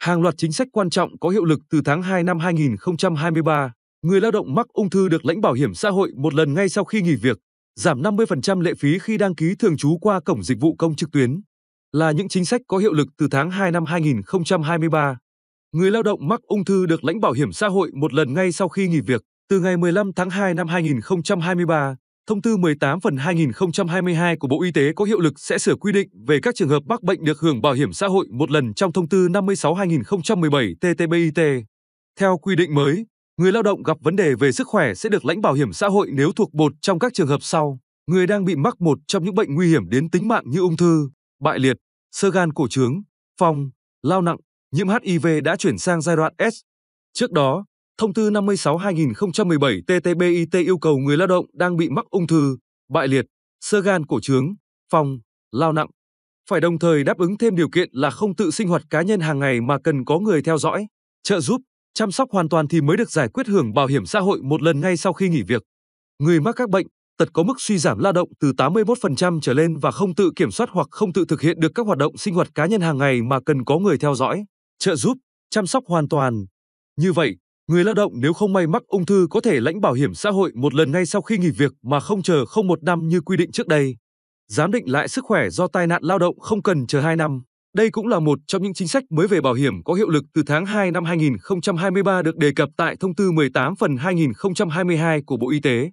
Hàng loạt chính sách quan trọng có hiệu lực từ tháng 2 năm 2023. Người lao động mắc ung thư được lãnh bảo hiểm xã hội một lần ngay sau khi nghỉ việc, giảm 50% lệ phí khi đăng ký thường trú qua cổng dịch vụ công trực tuyến. Là những chính sách có hiệu lực từ tháng 2 năm 2023. Người lao động mắc ung thư được lãnh bảo hiểm xã hội một lần ngay sau khi nghỉ việc, từ ngày 15 tháng 2 năm 2023. Thông tư 18 phần 2022 của Bộ Y tế có hiệu lực sẽ sửa quy định về các trường hợp mắc bệnh được hưởng bảo hiểm xã hội một lần trong thông tư 56-2017 TTBIT. Theo quy định mới, người lao động gặp vấn đề về sức khỏe sẽ được lãnh bảo hiểm xã hội nếu thuộc một trong các trường hợp sau. Người đang bị mắc một trong những bệnh nguy hiểm đến tính mạng như ung thư, bại liệt, sơ gan cổ trướng, phong, lao nặng, nhiễm HIV đã chuyển sang giai đoạn S. Trước đó, Thông tư 56-2017-TT-BIT yêu cầu người lao động đang bị mắc ung thư, bại liệt, sơ gan cổ trướng, phòng, lao nặng. Phải đồng thời đáp ứng thêm điều kiện là không tự sinh hoạt cá nhân hàng ngày mà cần có người theo dõi, trợ giúp, chăm sóc hoàn toàn thì mới được giải quyết hưởng bảo hiểm xã hội một lần ngay sau khi nghỉ việc. Người mắc các bệnh, tật có mức suy giảm lao động từ 81% trở lên và không tự kiểm soát hoặc không tự thực hiện được các hoạt động sinh hoạt cá nhân hàng ngày mà cần có người theo dõi, trợ giúp, chăm sóc hoàn toàn. Như vậy, Người lao động nếu không may mắc ung thư có thể lãnh bảo hiểm xã hội một lần ngay sau khi nghỉ việc mà không chờ không một năm như quy định trước đây. Giám định lại sức khỏe do tai nạn lao động không cần chờ 2 năm. Đây cũng là một trong những chính sách mới về bảo hiểm có hiệu lực từ tháng 2 năm 2023 được đề cập tại thông tư 18 phần 2022 của Bộ Y tế.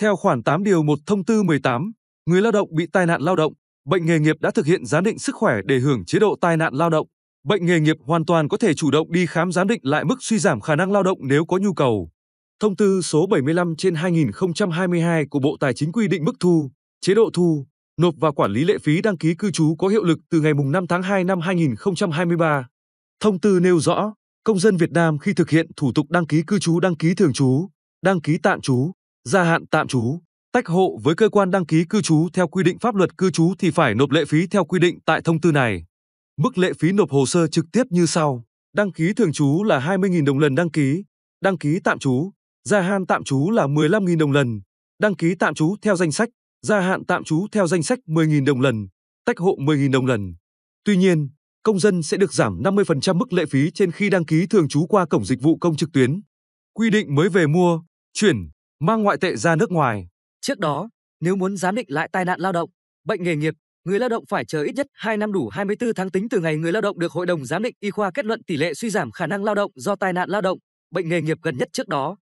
Theo khoản 8 điều 1 thông tư 18, người lao động bị tai nạn lao động, bệnh nghề nghiệp đã thực hiện giám định sức khỏe để hưởng chế độ tai nạn lao động bệnh nghề nghiệp hoàn toàn có thể chủ động đi khám giám định lại mức suy giảm khả năng lao động nếu có nhu cầu. Thông tư số 75 trên 2022 của Bộ Tài chính quy định mức thu, chế độ thu, nộp và quản lý lệ phí đăng ký cư trú có hiệu lực từ ngày 5 tháng 2 năm 2023. Thông tư nêu rõ, công dân Việt Nam khi thực hiện thủ tục đăng ký cư trú đăng ký thường trú, đăng ký tạm trú, gia hạn tạm trú, tách hộ với cơ quan đăng ký cư trú theo quy định pháp luật cư trú thì phải nộp lệ phí theo quy định tại thông tư này. Mức lệ phí nộp hồ sơ trực tiếp như sau: đăng ký thường trú là 20.000 đồng lần đăng ký, đăng ký tạm trú, gia hạn tạm trú là 15.000 đồng lần, đăng ký tạm trú theo danh sách, gia hạn tạm trú theo danh sách 10.000 đồng lần, tách hộ 10.000 đồng lần. Tuy nhiên, công dân sẽ được giảm 50% mức lệ phí trên khi đăng ký thường trú qua cổng dịch vụ công trực tuyến. Quy định mới về mua, chuyển, mang ngoại tệ ra nước ngoài. Trước đó, nếu muốn giám định lại tai nạn lao động, bệnh nghề nghiệp người lao động phải chờ ít nhất 2 năm đủ 24 tháng tính từ ngày người lao động được Hội đồng Giám định Y khoa kết luận tỷ lệ suy giảm khả năng lao động do tai nạn lao động, bệnh nghề nghiệp gần nhất trước đó.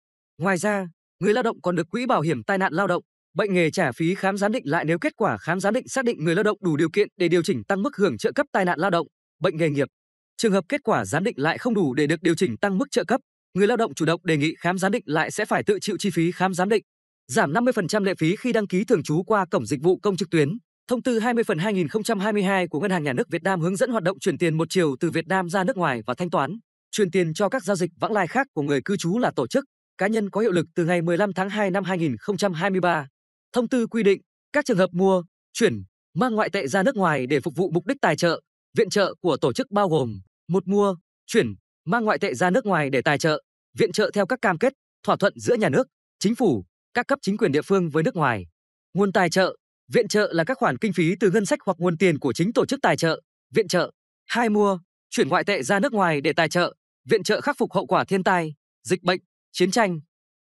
Ngoài ra, người lao động còn được Quỹ Bảo hiểm tai nạn lao động, bệnh nghề trả phí khám giám định lại nếu kết quả khám giám định xác định người lao động đủ điều kiện để điều chỉnh tăng mức hưởng trợ cấp tai nạn lao động, bệnh nghề nghiệp. Trường hợp kết quả giám định lại không đủ để được điều chỉnh tăng mức trợ cấp, người lao động chủ động đề nghị khám giám định lại sẽ phải tự chịu chi phí khám giám định, giảm 50% lệ phí khi đăng ký thường trú qua cổng dịch vụ công trực tuyến. Thông tư 20 phần 2022 của Ngân hàng Nhà nước Việt Nam hướng dẫn hoạt động chuyển tiền một chiều từ Việt Nam ra nước ngoài và thanh toán, chuyển tiền cho các giao dịch vãng lai khác của người cư trú là tổ chức, cá nhân có hiệu lực từ ngày 15 tháng 2 năm 2023. Thông tư quy định, các trường hợp mua, chuyển, mang ngoại tệ ra nước ngoài để phục vụ mục đích tài trợ, viện trợ của tổ chức bao gồm một mua, chuyển, mang ngoại tệ ra nước ngoài để tài trợ, viện trợ theo các cam kết, thỏa thuận giữa nhà nước, chính phủ, các cấp chính quyền địa phương với nước ngoài. Nguồn tài trợ, Viện trợ là các khoản kinh phí từ ngân sách hoặc nguồn tiền của chính tổ chức tài trợ, viện trợ. Hai mua, chuyển ngoại tệ ra nước ngoài để tài trợ, viện trợ khắc phục hậu quả thiên tai, dịch bệnh, chiến tranh.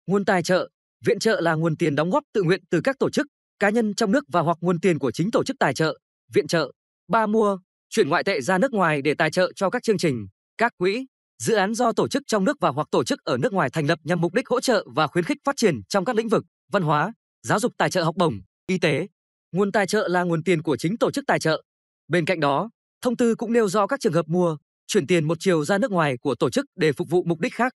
Nguồn tài trợ, viện trợ là nguồn tiền đóng góp tự nguyện từ các tổ chức, cá nhân trong nước và hoặc nguồn tiền của chính tổ chức tài trợ, viện trợ. Ba mua, chuyển ngoại tệ ra nước ngoài để tài trợ cho các chương trình, các quỹ, dự án do tổ chức trong nước và hoặc tổ chức ở nước ngoài thành lập nhằm mục đích hỗ trợ và khuyến khích phát triển trong các lĩnh vực văn hóa, giáo dục tài trợ học bổng, y tế, Nguồn tài trợ là nguồn tiền của chính tổ chức tài trợ. Bên cạnh đó, thông tư cũng nêu rõ các trường hợp mua, chuyển tiền một chiều ra nước ngoài của tổ chức để phục vụ mục đích khác